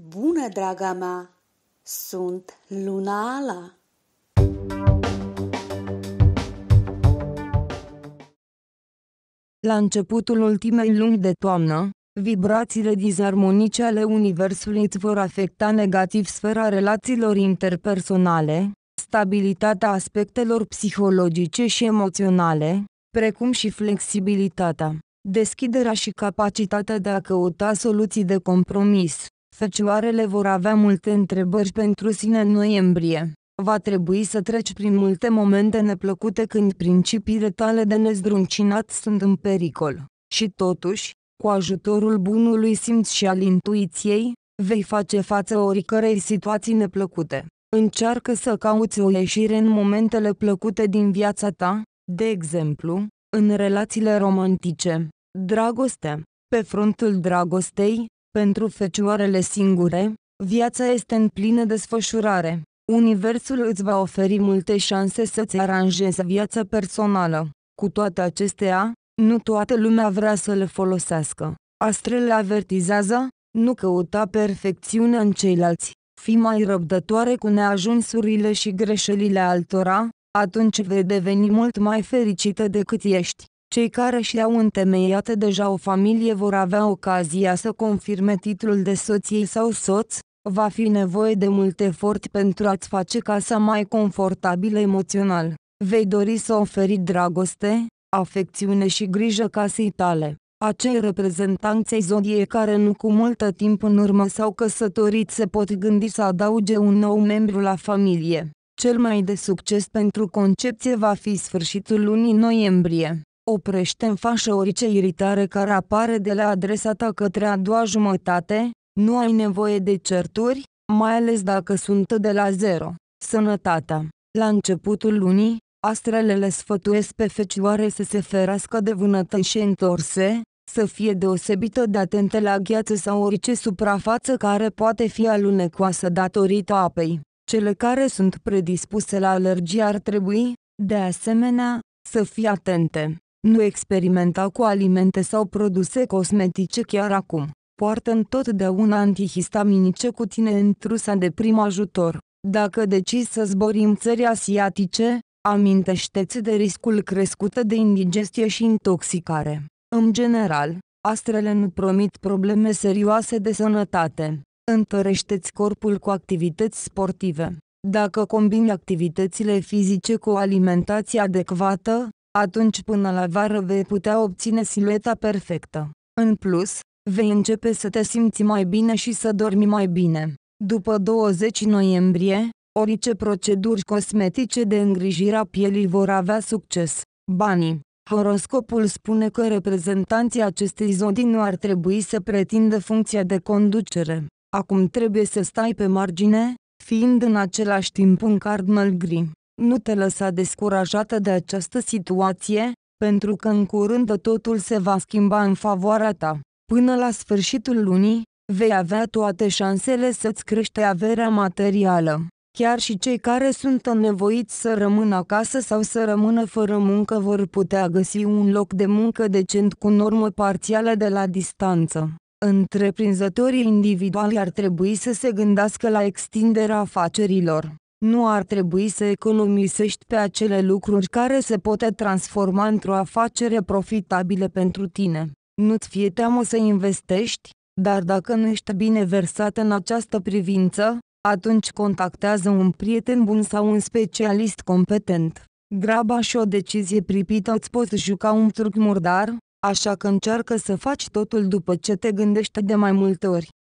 Bună, draga mea! Sunt Luna Ala! La începutul ultimei luni de toamnă, vibrațiile disarmonice ale Universului îți vor afecta negativ sfera relațiilor interpersonale, stabilitatea aspectelor psihologice și emoționale, precum și flexibilitatea, deschiderea și capacitatea de a căuta soluții de compromis. Fecioarele vor avea multe întrebări pentru sine în noiembrie. Va trebui să treci prin multe momente neplăcute când principiile tale de nezdruncinat sunt în pericol. Și totuși, cu ajutorul bunului simț și al intuiției, vei face față oricărei situații neplăcute. Încearcă să cauți o ieșire în momentele plăcute din viața ta, de exemplu, în relațiile romantice. Dragoste Pe frontul dragostei, pentru fecioarele singure, viața este în plină desfășurare. Universul îți va oferi multe șanse să-ți aranjezi viața personală. Cu toate acestea, nu toată lumea vrea să le folosească. Astrele avertizează, nu căuta perfecțiunea în ceilalți. Fi mai răbdătoare cu neajunsurile și greșelile altora, atunci vei deveni mult mai fericită decât ești. Cei care și-au întemeiat deja o familie vor avea ocazia să confirme titlul de soție sau soț, va fi nevoie de mult efort pentru a-ți face casa mai confortabilă emoțional. Vei dori să oferi dragoste, afecțiune și grijă casei tale. Acei reprezentanței zodie care nu cu multă timp în urmă s-au căsătorit se pot gândi să adauge un nou membru la familie. Cel mai de succes pentru concepție va fi sfârșitul lunii noiembrie. Oprește în fașă orice iritare care apare de la adresa ta către a doua jumătate, nu ai nevoie de certuri, mai ales dacă sunt de la zero. Sănătatea. La începutul lunii, astrele le sfătuiesc pe fecioare să se ferească de vânătă și întorse, să fie deosebită de atente la gheață sau orice suprafață care poate fi alunecoasă datorită apei. Cele care sunt predispuse la alergie ar trebui, de asemenea, să fie atente. Nu experimenta cu alimente sau produse cosmetice chiar acum. Poartă întotdeauna antihistaminice cu tine în trusa de prim ajutor. Dacă decizi să zbori în țări asiatice, amintește-ți de riscul crescut de indigestie și intoxicare. În general, astrele nu promit probleme serioase de sănătate. Întărește-ți corpul cu activități sportive. Dacă combini activitățile fizice cu o alimentație adecvată, atunci până la vară vei putea obține silueta perfectă. În plus, vei începe să te simți mai bine și să dormi mai bine. După 20 noiembrie, orice proceduri cosmetice de îngrijire a pielii vor avea succes. Banii Horoscopul spune că reprezentanții acestei zodii nu ar trebui să pretindă funcția de conducere. Acum trebuie să stai pe margine, fiind în același timp un cardinal gri. Nu te lăsa descurajată de această situație, pentru că în curând totul se va schimba în favoarea ta. Până la sfârșitul lunii, vei avea toate șansele să-ți crește averea materială. Chiar și cei care sunt nevoiți să rămână acasă sau să rămână fără muncă vor putea găsi un loc de muncă decent cu normă parțială de la distanță. Întreprinzătorii individuali ar trebui să se gândească la extinderea afacerilor nu ar trebui să economisești pe acele lucruri care se pot transforma într-o afacere profitabilă pentru tine. Nu-ți fie teamă să investești, dar dacă nu ești bine versat în această privință, atunci contactează un prieten bun sau un specialist competent. Graba și o decizie pripită îți pot juca un truc murdar, așa că încearcă să faci totul după ce te gândești de mai multe ori.